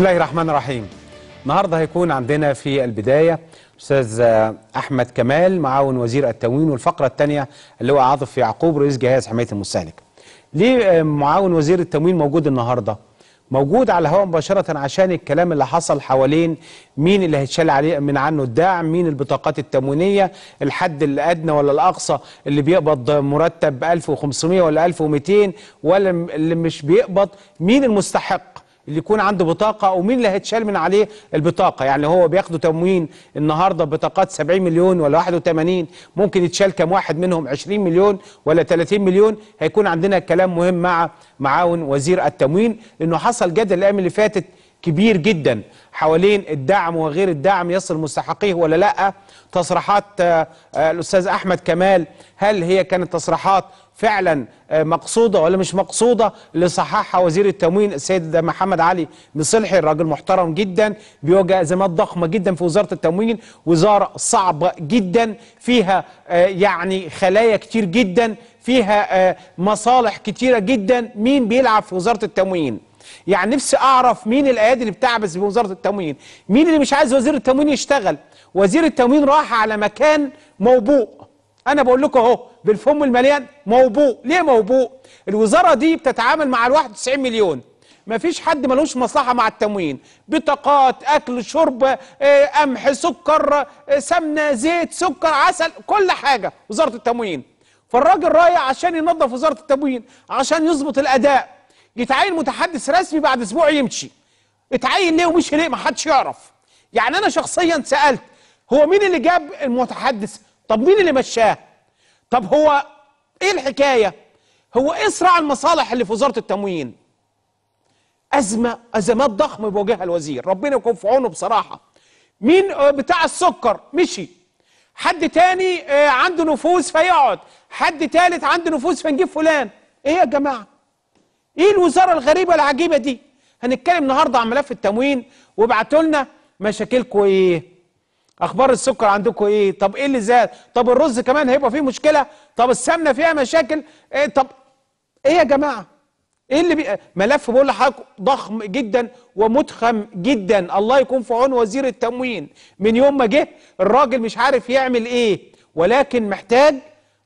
بسم الله الرحمن الرحيم النهارده هيكون عندنا في البدايه استاذ احمد كمال معاون وزير التموين والفقره الثانيه اللي هو عاطف يعقوب رئيس جهاز حمايه المستهلك. ليه معاون وزير التموين موجود النهارده؟ موجود على الهواء مباشره عشان الكلام اللي حصل حوالين مين اللي هيتشال عليه من عنه الدعم، مين البطاقات التموينيه، الحد الادنى ولا الاقصى اللي بيقبض مرتب 1500 ولا 1200 ولا اللي مش بيقبض، مين المستحق؟ اللي يكون عنده بطاقه او مين اللي هيتشال من عليه البطاقه يعني هو بياخدوا تموين النهارده بطاقات 70 مليون ولا 81 ممكن يتشال كم واحد منهم 20 مليون ولا 30 مليون هيكون عندنا كلام مهم مع معاون وزير التموين لانه حصل جدل الايام اللي فاتت كبير جدا حوالين الدعم وغير الدعم يصل مستحقيه ولا لا تصريحات آه، آه، الأستاذ أحمد كمال هل هي كانت تصريحات فعلا آه، مقصودة ولا مش مقصودة لصححها وزير التموين السيد محمد علي مصلحي الراجل محترم جدا بيواجه أزمات ضخمة جدا في وزارة التموين وزارة صعبة جدا فيها يعني خلايا كتير جدا فيها مصالح كتيرة جدا مين بيلعب في وزارة التموين يعني نفسي اعرف مين الايادي اللي بتعبث بوزاره التموين مين اللي مش عايز وزير التموين يشتغل وزير التموين راح على مكان موبوء انا بقول لكم اهو بالفم المليان موبوء ليه موبوء الوزاره دي بتتعامل مع ال 91 مليون مفيش حد ملوش مصلحه مع التموين بطاقات اكل شرب آه، قمح سكر آه، سمنه زيت سكر عسل كل حاجه وزاره التموين فالراجل رايح عشان ينظف وزاره التموين عشان يظبط الاداء يتعين متحدث رسمي بعد اسبوع يمشي اتعين ليه ومشي ليه ما حدش يعرف يعني انا شخصيا سالت هو مين اللي جاب المتحدث طب مين اللي مشاه طب هو ايه الحكايه هو ايه صراع المصالح اللي في وزاره التموين ازمه ازمات ضخمه بيواجهها الوزير ربنا يكون في عونه بصراحه مين آه، بتاع السكر مشي حد تاني آه، عنده نفوس فيقعد حد تالت عنده نفوس فنجيب فلان ايه يا جماعه ايه الوزاره الغريبه العجيبه دي هنتكلم النهارده عن ملف التموين وابعتوا لنا مشاكلكم ايه اخبار السكر عندكم ايه طب ايه اللي زاد طب الرز كمان هيبقى فيه مشكله طب السمنه فيها مشاكل إيه طب ايه يا جماعه ايه اللي بي... ملف بقول لحضرتك ضخم جدا ومتخم جدا الله يكون في عون وزير التموين من يوم ما جه الراجل مش عارف يعمل ايه ولكن محتاج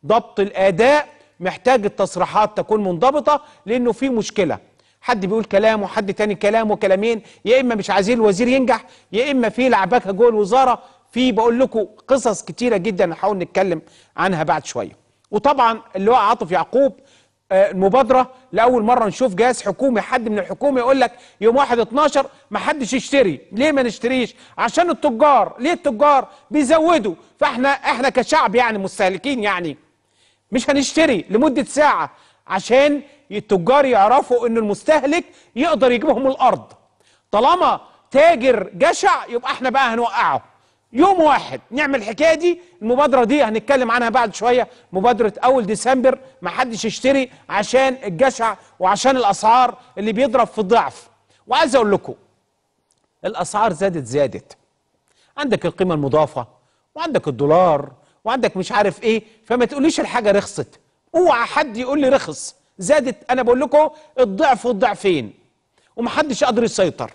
ضبط الاداء محتاج التصريحات تكون منضبطه لانه في مشكله حد بيقول كلام وحد تاني كلام وكلامين يا اما مش عايزين الوزير ينجح يا اما في لعبكه جوه الوزاره في بقول لكم قصص كتيره جدا هنحاول نتكلم عنها بعد شويه وطبعا اللي هو عاطف يعقوب آه، المبادره لاول مره نشوف جهاز حكومي حد من الحكومه يقول لك يوم 1 12 ما حدش يشتري ليه ما نشتريش عشان التجار ليه التجار بيزودوا فاحنا احنا كشعب يعني مستهلكين يعني مش هنشتري لمدة ساعة عشان التجار يعرفوا ان المستهلك يقدر يجيبهم الارض طالما تاجر جشع يبقى احنا بقى هنوقعه يوم واحد نعمل الحكايه دي المبادره دي هنتكلم عنها بعد شويه مبادره اول ديسمبر ما حدش يشتري عشان الجشع وعشان الاسعار اللي بيضرب في الضعف وعايز اقول لكم الاسعار زادت زادت عندك القيمه المضافه وعندك الدولار وعندك مش عارف ايه فما تقوليش الحاجه رخصت اوعى حد يقول لي رخص زادت انا بقول لكم الضعف والضعفين ومحدش قادر يسيطر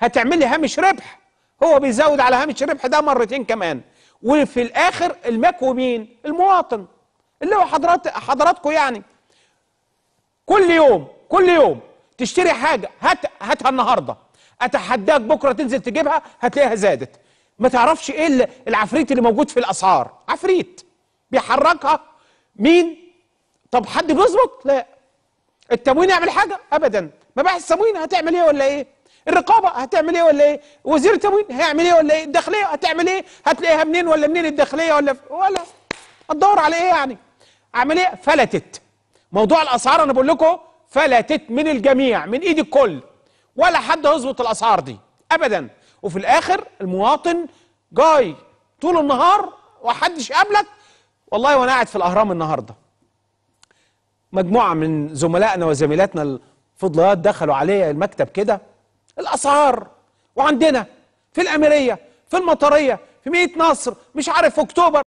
هتعمل لي هامش ربح هو بيزود على هامش الربح ده مرتين كمان وفي الاخر المكو مين المواطن اللي هو حضرات حضراتكم يعني كل يوم كل يوم تشتري حاجه هات هاتها النهارده اتحداك بكره تنزل تجيبها هتلاقيها زادت ما تعرفش ايه العفريت اللي موجود في الاسعار عفريت بيحركها مين طب حد بيظبط لا التموين يعمل حاجه ابدا مباحث التموين هتعمل ايه ولا ايه الرقابه هتعمل ايه ولا ايه وزير التموين هيعمل ايه ولا ايه الداخليه هتعمل ايه هتلاقيها منين ولا منين الداخليه ولا ولا هتدور على ايه يعني عمليه فلتت موضوع الاسعار انا بقول لكم فلتت من الجميع من ايد الكل ولا حد هيظبط الاسعار دي ابدا وفي الاخر المواطن جاي طول النهار وحدش قابلك والله وانا قاعد في الاهرام النهارده مجموعه من زملائنا وزميلاتنا الفضليات دخلوا عليا المكتب كده الاسعار وعندنا في الاميريه في المطريه في مئة نصر مش عارف في اكتوبر